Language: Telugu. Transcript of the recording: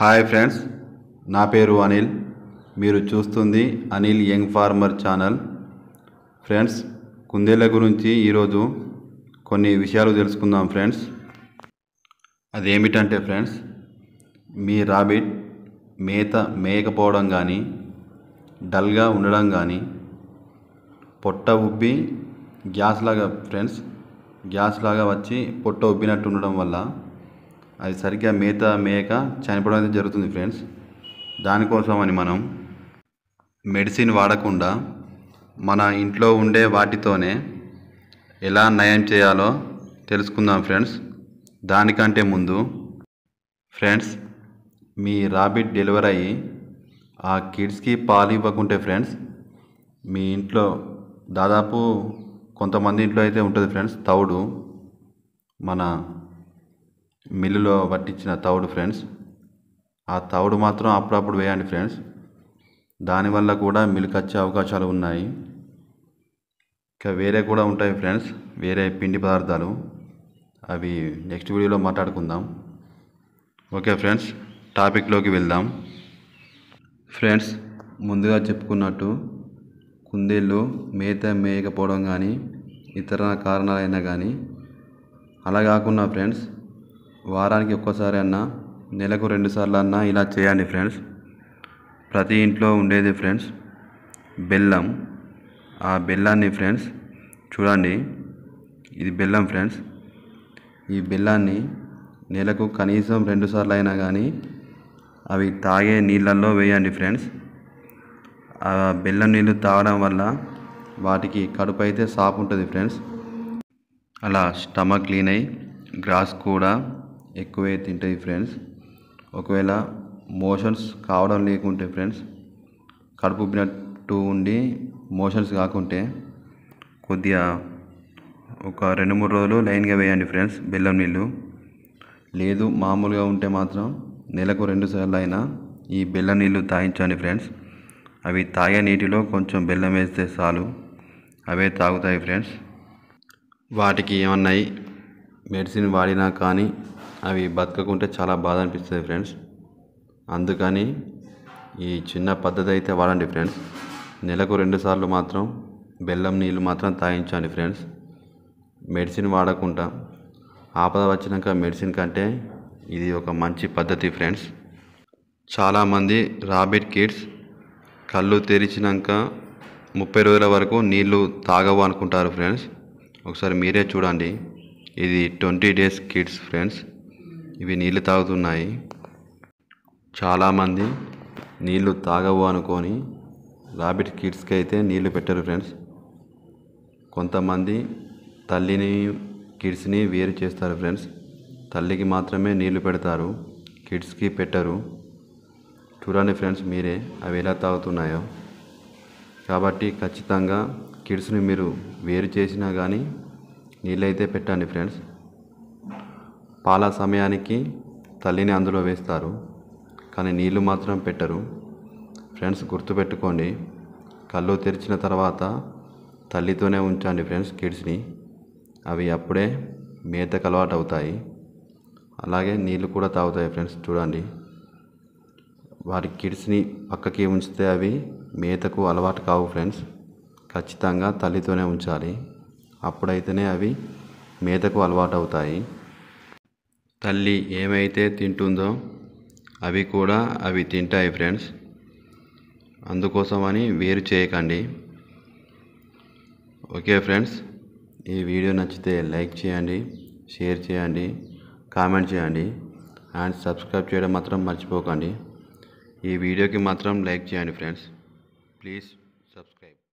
హాయ్ ఫ్రెండ్స్ నా పేరు అనిల్ మీరు చూస్తుంది Anil young farmer channel friends కుందేళ్ళ గురించి ఈరోజు కొన్ని విషయాలు తెలుసుకుందాం ఫ్రెండ్స్ అదేమిటంటే ఫ్రెండ్స్ మీ రాబిట్ మేత మేయకపోవడం కానీ డల్గా ఉండడం కానీ పొట్ట ఉబ్బి గ్యాస్ లాగా ఫ్రెండ్స్ గ్యాస్ లాగా వచ్చి పొట్ట ఉబ్బినట్టు ఉండడం వల్ల అది సరిగ్గా మేత మేక చనిపోవడం అయితే జరుగుతుంది ఫ్రెండ్స్ దానికోసం అని మనం మెడిసిన్ వాడకుండా మన ఇంట్లో ఉండే వాటితోనే ఎలా నయం చేయాలో తెలుసుకుందాం ఫ్రెండ్స్ దానికంటే ముందు ఫ్రెండ్స్ మీ రాబిట్ డెలివరీ అయ్యి ఆ కిడ్స్కి పాలు ఇవ్వకుంటే ఫ్రెండ్స్ మీ ఇంట్లో దాదాపు కొంతమంది ఇంట్లో అయితే ఉంటుంది ఫ్రెండ్స్ తౌడు మన మిల్లులో పట్టించిన తవుడు ఫ్రెండ్స్ ఆ తవుడు మాత్రం అప్పుడప్పుడు వేయండి ఫ్రెండ్స్ దానివల్ల కూడా మిల్క్ వచ్చే అవకాశాలు ఉన్నాయి ఇంకా వేరే కూడా ఉంటాయి ఫ్రెండ్స్ వేరే పిండి పదార్థాలు అవి నెక్స్ట్ వీడియోలో మాట్లాడుకుందాం ఓకే ఫ్రెండ్స్ టాపిక్లోకి వెళ్దాం ఫ్రెండ్స్ ముందుగా చెప్పుకున్నట్టు కుందేళ్ళు మేత మేయకపోవడం కానీ ఇతర కారణాలైనా కానీ అలా కాకుండా ఫ్రెండ్స్ వారానికి ఒక్కసారి అన్నా నెలకు రెండుసార్లు అన్నా ఇలా చేయండి ఫ్రెండ్స్ ప్రతి ఇంట్లో ఉండేది ఫ్రెండ్స్ బెల్లం ఆ బెల్లాన్ని ఫ్రెండ్స్ చూడండి ఇది బెల్లం ఫ్రెండ్స్ ఈ బెల్లాన్ని నెలకు కనీసం రెండుసార్లు అయినా కానీ అవి తాగే నీళ్ళల్లో వేయండి ఫ్రెండ్స్ ఆ బెల్లం నీళ్ళు తాగడం వల్ల వాటికి కడుపు అయితే సాపు ఉంటుంది ఫ్రెండ్స్ అలా స్టమక్ క్లీన్ అయ్యి గ్రాస్ కూడా ఎక్కువే తింటాయి ఫ్రెండ్స్ ఒకవేళ మోషన్స్ కావడం లేకుంటే ఫ్రెండ్స్ కడుపు ఉబ్బినట్టు ఉండి మోషన్స్ కాకుంటే కొద్దిగా ఒక రెండు మూడు రోజులు లైన్గా వేయండి ఫ్రెండ్స్ బెల్లం నీళ్ళు లేదు మామూలుగా ఉంటే మాత్రం నెలకు రెండుసార్లు అయినా ఈ బెల్లం నీళ్ళు తాగించండి ఫ్రెండ్స్ అవి తాగే నీటిలో కొంచెం బెల్లం వేస్తే చాలు అవే తాగుతాయి ఫ్రెండ్స్ వాటికి ఏమన్నాయి మెడిసిన్ వాడినా కానీ అవి బతకకుంటే చాలా బాధ అనిపిస్తుంది ఫ్రెండ్స్ అందుకని ఈ చిన్న పద్ధతి అయితే వాడండి ఫ్రెండ్స్ నెలకు రెండుసార్లు మాత్రం బెల్లం నీళ్ళు మాత్రం తాగించండి ఫ్రెండ్స్ మెడిసిన్ వాడకుండా ఆపద వచ్చినాక మెడిసిన్ కంటే ఇది ఒక మంచి పద్ధతి ఫ్రెండ్స్ చాలామంది రాబిట్ కిడ్స్ కళ్ళు తెరిచినాక ముప్పై రోజుల వరకు నీళ్ళు తాగవు అనుకుంటారు ఫ్రెండ్స్ ఒకసారి మీరే చూడండి ఇది ట్వంటీ డేస్ కిడ్స్ ఫ్రెండ్స్ ఇవి నీళ్ళు తాగుతున్నాయి చాలామంది నీళ్ళు తాగవు అనుకొని రాబిట్ కిడ్స్కి అయితే నీళ్లు పెట్టరు ఫ్రెండ్స్ కొంతమంది తల్లిని కిడ్స్ని వేరు చేస్తారు ఫ్రెండ్స్ తల్లికి మాత్రమే నీళ్లు పెడతారు కిడ్స్కి పెట్టరు చూడండి ఫ్రెండ్స్ మీరే అవి ఎలా తాగుతున్నాయో కాబట్టి ఖచ్చితంగా కిడ్స్ని మీరు వేరు చేసినా కానీ నీళ్ళైతే పెట్టండి ఫ్రెండ్స్ పాల సమయానికి తల్లిని అందులో వేస్తారు కానీ నీళ్లు మాత్రం పెట్టరు ఫ్రెండ్స్ గుర్తుపెట్టుకోండి కళ్ళు తెరిచిన తర్వాత తల్లితోనే ఉంచండి ఫ్రెండ్స్ కిడ్స్ని అవి అప్పుడే మేతకు అలవాటు అవుతాయి అలాగే నీళ్ళు కూడా తాగుతాయి ఫ్రెండ్స్ చూడండి వారి కిడ్స్ని పక్కకి ఉంచితే అవి మేతకు అలవాటు కావు ఫ్రెండ్స్ ఖచ్చితంగా తల్లితోనే ఉంచాలి అప్పుడైతేనే అవి మేతకు అలవాటు అవుతాయి తల్లి ఏమైతే తింటుందో అవి కూడా అవి తింటాయి ఫ్రెండ్స్ అందుకోసమని వేరు చేయకండి ఓకే ఫ్రెండ్స్ ఈ వీడియో నచ్చితే లైక్ చేయండి షేర్ చేయండి కామెంట్ చేయండి అండ్ సబ్స్క్రైబ్ చేయడం మాత్రం మర్చిపోకండి ఈ వీడియోకి మాత్రం లైక్ చేయండి ఫ్రెండ్స్ ప్లీజ్